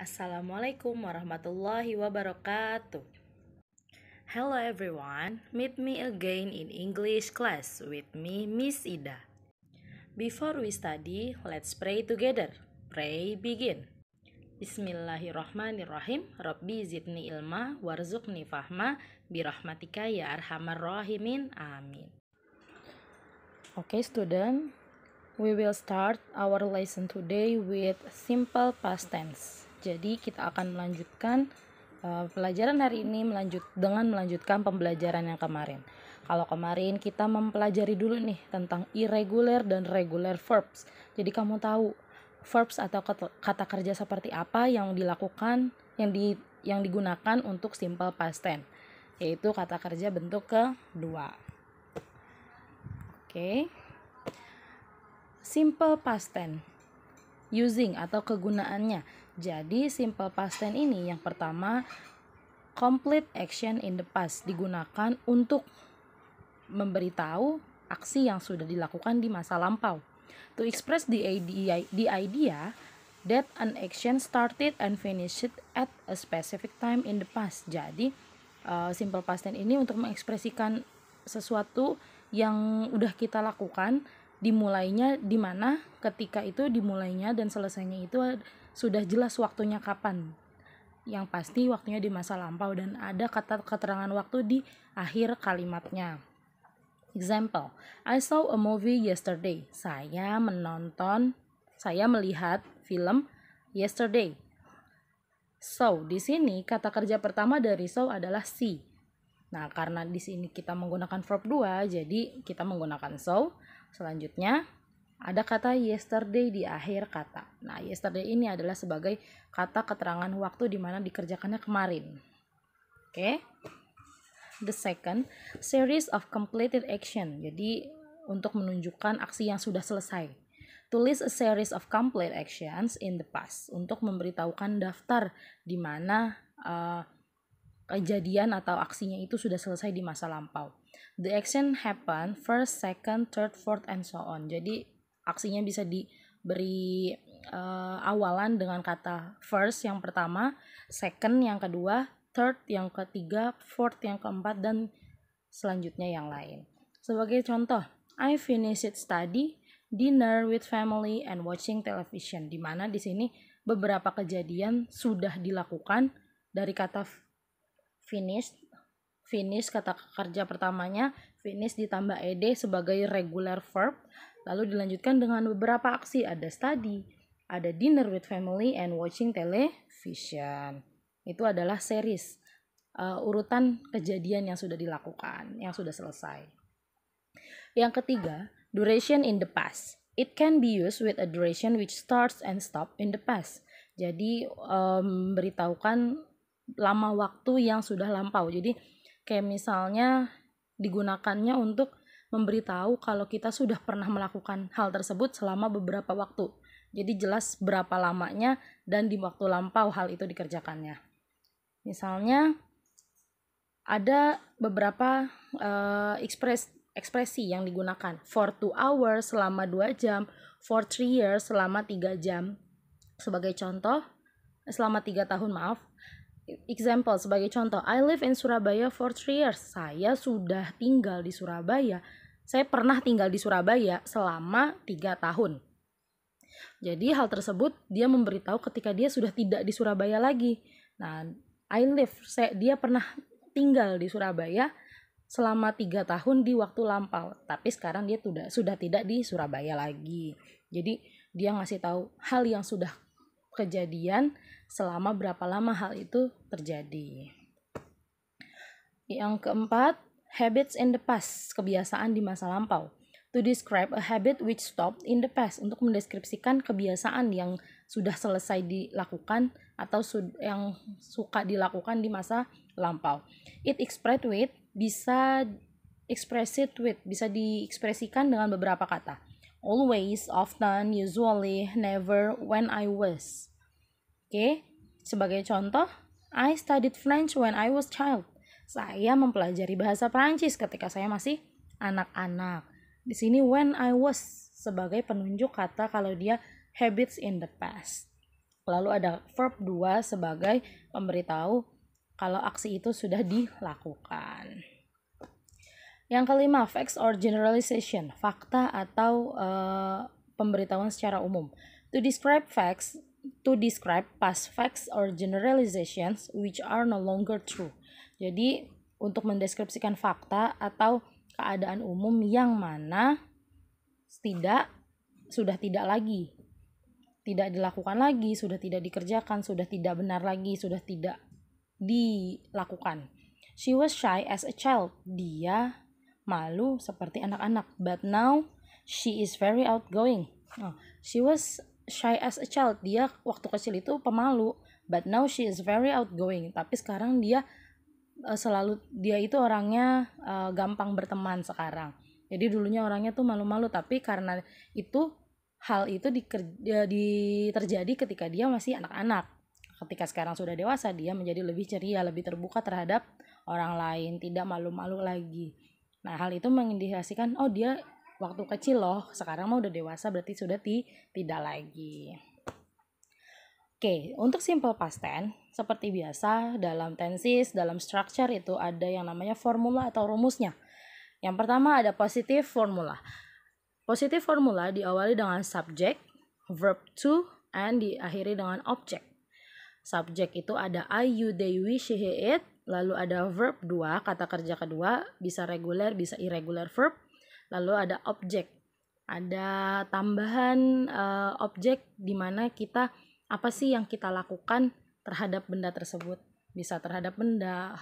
Assalamualaikum warahmatullahi wabarakatuh. Hello everyone, meet me again in English class with me, Miss Ida. Before we study, let's pray together. Pray begin. Bismillahirrahmanirrahim. Rabbi zidni ilma warzuqni fahma birahmatika ya arhamar rahimin. Amin. Okay student, we will start our lesson today with simple past tense. Jadi kita akan melanjutkan uh, pelajaran hari ini melanjut dengan melanjutkan pembelajaran yang kemarin. Kalau kemarin kita mempelajari dulu nih tentang irregular dan regular verbs. Jadi kamu tahu verbs atau kata kerja seperti apa yang dilakukan yang di yang digunakan untuk simple past tense yaitu kata kerja bentuk kedua. Oke. Okay. Simple past tense using atau kegunaannya. Jadi simple past tense ini yang pertama complete action in the past digunakan untuk memberitahu aksi yang sudah dilakukan di masa lampau. To express the idea, the idea that an action started and finished at a specific time in the past. Jadi uh, simple past tense ini untuk mengekspresikan sesuatu yang udah kita lakukan dimulainya di mana ketika itu dimulainya dan selesainya itu sudah jelas waktunya kapan yang pasti waktunya di masa lampau dan ada kata keterangan waktu di akhir kalimatnya example I saw a movie yesterday saya menonton saya melihat film yesterday so di sini kata kerja pertama dari so adalah see Nah, karena di sini kita menggunakan verb 2, jadi kita menggunakan so. Selanjutnya, ada kata yesterday di akhir kata. Nah, yesterday ini adalah sebagai kata keterangan waktu di mana dikerjakannya kemarin. Oke. Okay? The second, series of completed action. Jadi, untuk menunjukkan aksi yang sudah selesai. Tulis a series of complete actions in the past untuk memberitahukan daftar di mana uh, kejadian atau aksinya itu sudah selesai di masa lampau. The action happen first, second, third, fourth, and so on. Jadi aksinya bisa diberi uh, awalan dengan kata first yang pertama, second yang kedua, third yang ketiga, fourth yang keempat, dan selanjutnya yang lain. Sebagai contoh, I finished study, dinner with family, and watching television. Dimana di sini beberapa kejadian sudah dilakukan dari kata finish finish kata kerja pertamanya finish ditambah ed sebagai regular verb lalu dilanjutkan dengan beberapa aksi ada study ada dinner with family and watching television itu adalah series uh, urutan kejadian yang sudah dilakukan yang sudah selesai yang ketiga duration in the past it can be used with a duration which starts and stop in the past jadi um, beritahukan lama waktu yang sudah lampau. Jadi kayak misalnya digunakannya untuk memberitahu kalau kita sudah pernah melakukan hal tersebut selama beberapa waktu. Jadi jelas berapa lamanya dan di waktu lampau hal itu dikerjakannya. Misalnya ada beberapa uh, ekspres ekspresi yang digunakan for two hours selama dua jam, for three years selama tiga jam. Sebagai contoh, selama tiga tahun maaf, example sebagai contoh, I live in Surabaya for three years. Saya sudah tinggal di Surabaya. Saya pernah tinggal di Surabaya selama tiga tahun. Jadi hal tersebut dia memberitahu ketika dia sudah tidak di Surabaya lagi. Nah, I live, saya, dia pernah tinggal di Surabaya selama tiga tahun di waktu lampau. Tapi sekarang dia sudah sudah tidak di Surabaya lagi. Jadi dia ngasih tahu hal yang sudah kejadian selama berapa lama hal itu terjadi. Yang keempat, habits in the past, kebiasaan di masa lampau. To describe a habit which stopped in the past, untuk mendeskripsikan kebiasaan yang sudah selesai dilakukan atau yang suka dilakukan di masa lampau. It expressed with bisa express it with bisa diekspresikan dengan beberapa kata. Always, often, usually, never, when I was. Oke, sebagai contoh, I studied French when I was child. Saya mempelajari bahasa Prancis ketika saya masih anak-anak. Di sini when I was sebagai penunjuk kata kalau dia habits in the past. Lalu ada verb 2 sebagai pemberitahu kalau aksi itu sudah dilakukan. Yang kelima, facts or generalization, fakta atau uh, pemberitahuan secara umum. To describe facts to describe past facts or generalizations which are no longer true. Jadi, untuk mendeskripsikan fakta atau keadaan umum yang mana tidak sudah tidak lagi tidak dilakukan lagi, sudah tidak dikerjakan, sudah tidak benar lagi, sudah tidak dilakukan. She was shy as a child. Dia malu seperti anak-anak, but now she is very outgoing. Oh, she was shy as a child dia waktu kecil itu pemalu but now she is very outgoing tapi sekarang dia uh, selalu dia itu orangnya uh, gampang berteman sekarang jadi dulunya orangnya tuh malu-malu tapi karena itu hal itu dikerja, ya, di, terjadi ketika dia masih anak-anak ketika sekarang sudah dewasa dia menjadi lebih ceria lebih terbuka terhadap orang lain tidak malu-malu lagi nah hal itu mengindikasikan oh dia waktu kecil loh sekarang mau udah dewasa berarti sudah ti tidak lagi Oke, untuk simple past tense, seperti biasa dalam tenses, dalam structure itu ada yang namanya formula atau rumusnya. Yang pertama ada positive formula. Positive formula diawali dengan subject, verb to, and diakhiri dengan object. Subject itu ada I, you, they, we, she, he, it. Lalu ada verb dua, kata kerja kedua, bisa reguler, bisa irregular verb lalu ada objek ada tambahan uh, objek di mana kita apa sih yang kita lakukan terhadap benda tersebut bisa terhadap benda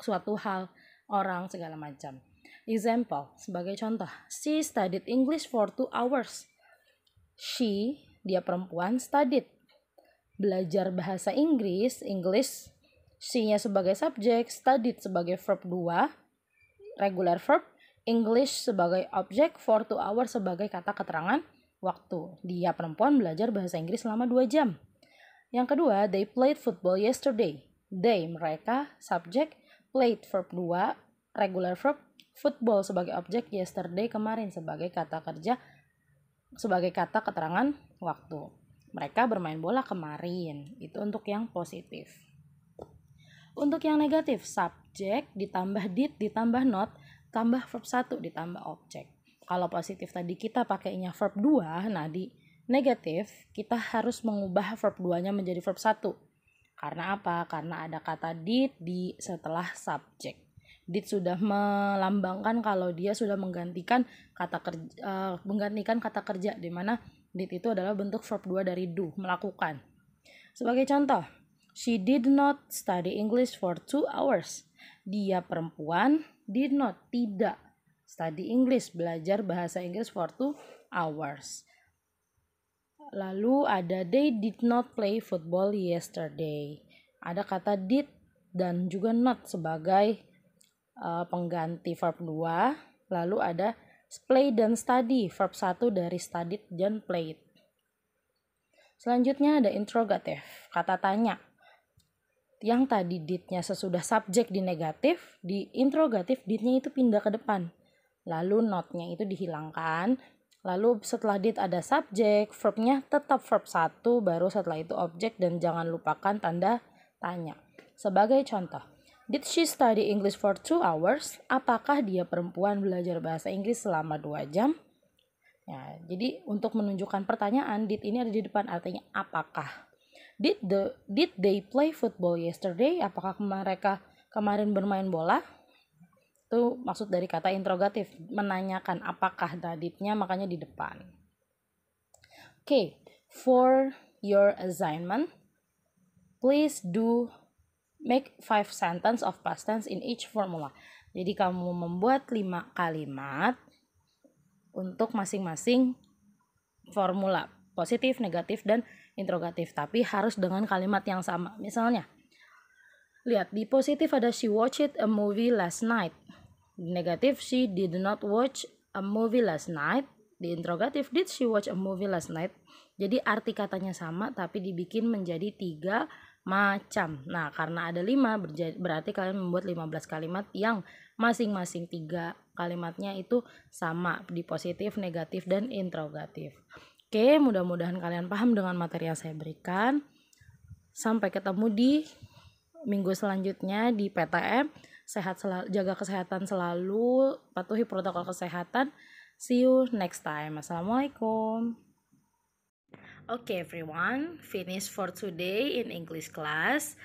suatu hal orang segala macam example sebagai contoh she studied English for two hours she dia perempuan studied belajar bahasa Inggris English she-nya sebagai subjek studied sebagai verb 2 regular verb English sebagai objek, for two hours sebagai kata keterangan waktu. Dia perempuan belajar bahasa Inggris selama 2 jam. Yang kedua, they played football yesterday. They, mereka, subjek, played verb 2, regular verb, football sebagai objek, yesterday kemarin sebagai kata kerja, sebagai kata keterangan waktu. Mereka bermain bola kemarin. Itu untuk yang positif. Untuk yang negatif, subjek ditambah did ditambah not tambah verb 1 ditambah objek. Kalau positif tadi kita pakainya verb 2, nah di negatif kita harus mengubah verb 2-nya menjadi verb 1. Karena apa? Karena ada kata did di setelah subjek. Did sudah melambangkan kalau dia sudah menggantikan kata kerja uh, eh, menggantikan kata kerja di mana did itu adalah bentuk verb 2 dari do, melakukan. Sebagai contoh, she did not study English for two hours. Dia perempuan did not tidak study English belajar bahasa Inggris for two hours lalu ada they did not play football yesterday ada kata did dan juga not sebagai uh, pengganti verb 2 lalu ada play dan study verb 1 dari studied dan played selanjutnya ada interrogative kata tanya yang tadi didnya sesudah subjek di negatif, di interrogatif didnya itu pindah ke depan. Lalu notnya itu dihilangkan. Lalu setelah did ada subjek, verbnya tetap verb satu baru setelah itu objek dan jangan lupakan tanda tanya. Sebagai contoh, did she study English for 2 hours? Apakah dia perempuan belajar bahasa Inggris selama 2 jam? Ya, jadi untuk menunjukkan pertanyaan, did ini ada di depan artinya apakah. Did the did they play football yesterday? Apakah mereka kemarin bermain bola? Itu maksud dari kata interrogatif, menanyakan apakah tadinya makanya di depan. Oke, okay, for your assignment, please do make five sentence of past tense in each formula. Jadi kamu membuat lima kalimat untuk masing-masing formula positif, negatif, dan interrogatif, tapi harus dengan kalimat yang sama. Misalnya, lihat di positif ada she watched a movie last night. negatif she did not watch a movie last night. Di interrogatif did she watch a movie last night? Jadi arti katanya sama tapi dibikin menjadi tiga macam. Nah, karena ada lima berarti kalian membuat 15 kalimat yang masing-masing tiga kalimatnya itu sama di positif, negatif dan interrogatif. Oke, mudah-mudahan kalian paham dengan materi yang saya berikan. Sampai ketemu di minggu selanjutnya di PTM. Sehat selalu, jaga kesehatan selalu, patuhi protokol kesehatan. See you next time. Assalamualaikum. Okay, everyone, finish for today in English class.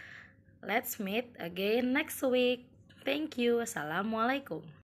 Let's meet again next week. Thank you. Assalamualaikum.